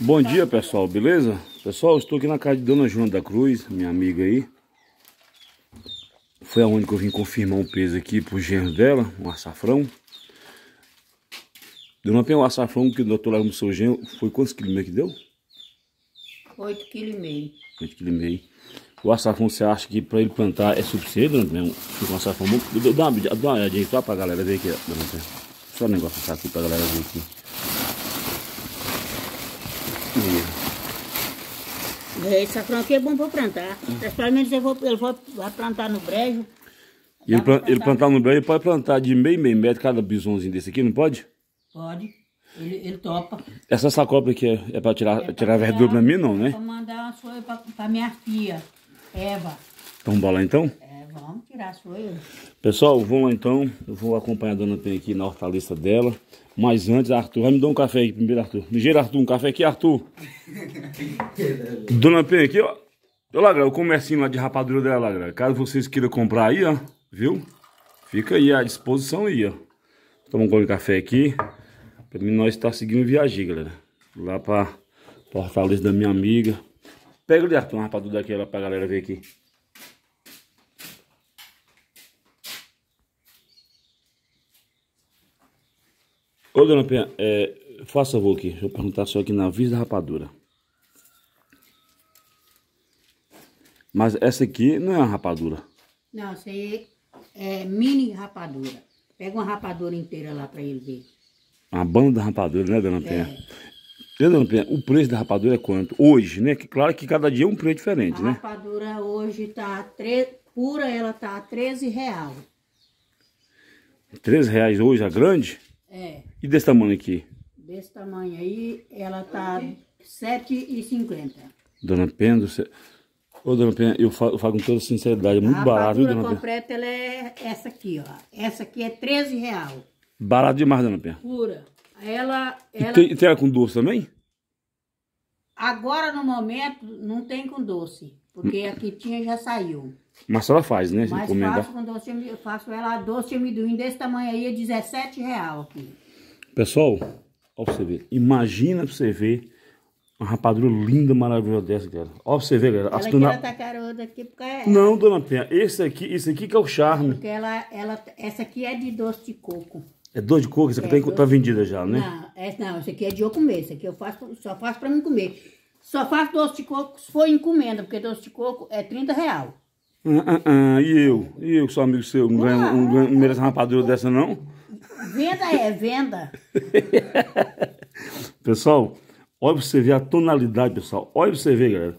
Bom dia pessoal, beleza? Pessoal, estou aqui na casa de Dona Joana da Cruz, minha amiga aí. Foi aonde que eu vim confirmar um peso aqui pro genro dela, um açafrão. Dona Penha, o açafrão que o doutor lá no seu genro, foi quantos quilos que deu? 8,5 kg. 8,5 kg. O açafrão você acha que para ele plantar é suficiente Dona Penha? Fica um açafrão bom. Dá uma, dá uma olhadinha só pra galera ver aqui, Dona Penha. Só um negócio aqui pra galera ver aqui. Esse safrão aqui é bom para plantar. Uhum. Principalmente eu vou, eu vou, vai plantar no brejo. Ele, plantar. ele plantar no brejo, ele pode plantar de meio, meio metro cada bisonzinho desse aqui, não pode? Pode. Ele, ele topa. Essa sacola aqui é, é para tirar, é tirar verdura para mim, não, né? É para mandar uma para minha filha, Eva. Então, bola então? Vamos tirar a sua Pessoal, vamos lá então. Eu vou acompanhar a dona Penha aqui na hortaliça dela. Mas antes, Arthur, vai me dar um café aí primeiro, Arthur. Me gira, Arthur, um café aqui, Arthur. dona Penha aqui, ó. lá, galera. o comercinho lá de rapadura dela, galera. Caso vocês queiram comprar aí, ó. Viu? Fica aí à disposição aí, ó. Tomar um gole de café aqui. Pra mim, nós tá seguindo viagem, galera. Lá pra, pra hortaliça da minha amiga. Pega ali, Arthur, uma rapadura daquela pra galera ver aqui. Ô, dona Penha, é, faça favor aqui. Deixa eu perguntar só aqui na vis da rapadura. Mas essa aqui não é uma rapadura. Não, essa aí é mini rapadura. Pega uma rapadura inteira lá pra ele ver. Uma banda da rapadura, né, dona Penha? É. E, né, dona Penha, o preço da rapadura é quanto? Hoje, né? Que, claro que cada dia é um preço diferente, a né? A rapadura hoje tá... Tre... Pura, ela tá a 13 reais. 13 reais hoje, a grande? É. E desse tamanho aqui? Desse tamanho aí, ela tá e 7,50. Dona Pena, você... Ô, dona Penha, eu falo, eu falo, com toda sinceridade, é muito a barato, viu, dona Pena? A completa, ela é essa aqui, ó. Essa aqui é 13 real. Barato demais, dona Pena. Pura. Ela... ela... E tem, e tem ela com doce também? Agora, no momento, não tem com doce. Porque a que tinha já saiu. Mas só ela faz, né? Mas encomenda. faço, tá? com doce, eu faço ela doce de amendoim desse tamanho aí, é 17 real aqui. Pessoal, ó pra você ver. Imagina pra você ver uma rapadura linda, maravilhosa dessa, galera. Ó pra você ver, galera. Ela dona... tacaroda aqui porque... É... Não, dona Penha. Esse aqui, esse aqui que é o charme. Porque ela, ela, essa aqui é de doce de coco. É doce de coco? Essa aqui é tá, doce... tá vendida já, né? Não, essa, não, essa aqui é de eu comer. Essa aqui eu faço, só faço pra mim comer. Só faço doce de coco se for encomenda, porque doce de coco é 30 real. Ah, ah, ah, e eu? E eu que sou amigo seu? Não, ganho, ganho, mereço uma rapadura dessa, não? Venda é, venda. pessoal, olha pra você ver a tonalidade, pessoal. Olha pra você ver, galera.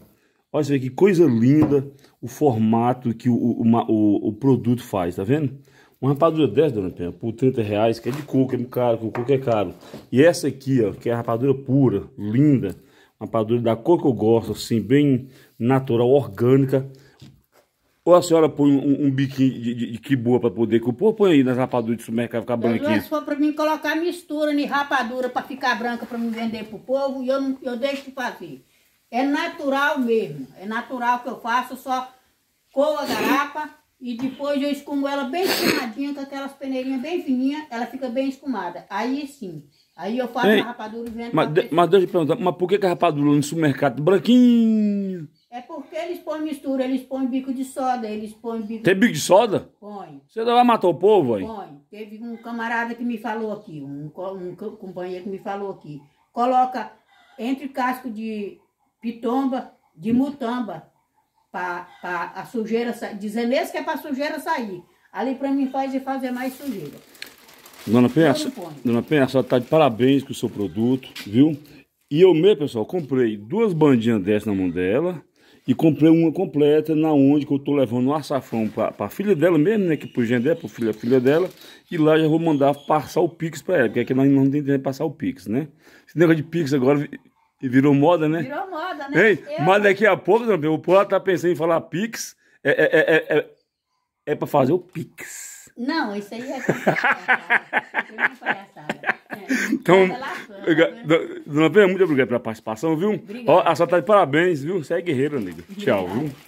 Olha você ver que coisa linda o formato que o, o, o, o produto faz, tá vendo? Uma rapadura dessa, dona pena por 30 reais, que é de coco, é caro, coco é caro. E essa aqui, ó, que é a rapadura pura, linda, rapadura da cor que eu gosto, assim, bem natural, orgânica. Ou a senhora põe um, um biquinho de, de, de para poder cupor, põe aí nas rapaduras do supermercado ficar branquinho. Elas foram para mim colocar mistura de rapadura para ficar branca, para me vender pro povo, e eu, não, eu deixo fazer. É natural mesmo, é natural que eu faço, só coo a garapa, e depois eu escumo ela bem escumadinha, com aquelas peneirinhas bem fininhas, ela fica bem escumada. Aí sim. Aí eu faço Ei, a rapadura e vendo. Mas, de, mas deixa eu perguntar, mas por que, que a rapadura no supermercado branquinho? É porque eles põem mistura, eles põem bico de soda, eles põem bico. Tem bico de soda? Põe. Você vai matar o povo, aí? Põe. Teve um camarada que me falou aqui, um, um companheiro que me falou aqui. Coloca entre casco de pitomba, de mutamba, para a sujeira sair. Dizer mesmo que é para sujeira sair. Ali para mim faz de fazer mais sujeira. Dona Penha, Dona Penha, só tá de parabéns com o seu produto, viu? E eu mesmo, pessoal, comprei duas bandinhas dessas na mão dela e comprei uma completa na onde que eu tô levando o um açafrão para a filha dela mesmo, né? Que pro Gendé, pro filha, filha dela. E lá já vou mandar passar o Pix para ela, porque aqui é nós não tem tempo de passar o Pix, né? Esse negócio de Pix agora e virou moda, né? Virou moda, né? Ei, eu... Mas daqui a pouco, o povo tá pensando em falar Pix. É, é, é, é, é pra fazer o Pix. Não, isso aí é palhaçada. Então, dona Vera, muito obrigado pela participação, viu? Obrigada. Ó, a senhora tá de parabéns, viu? Você é guerreiro, amigo. Tchau, viu?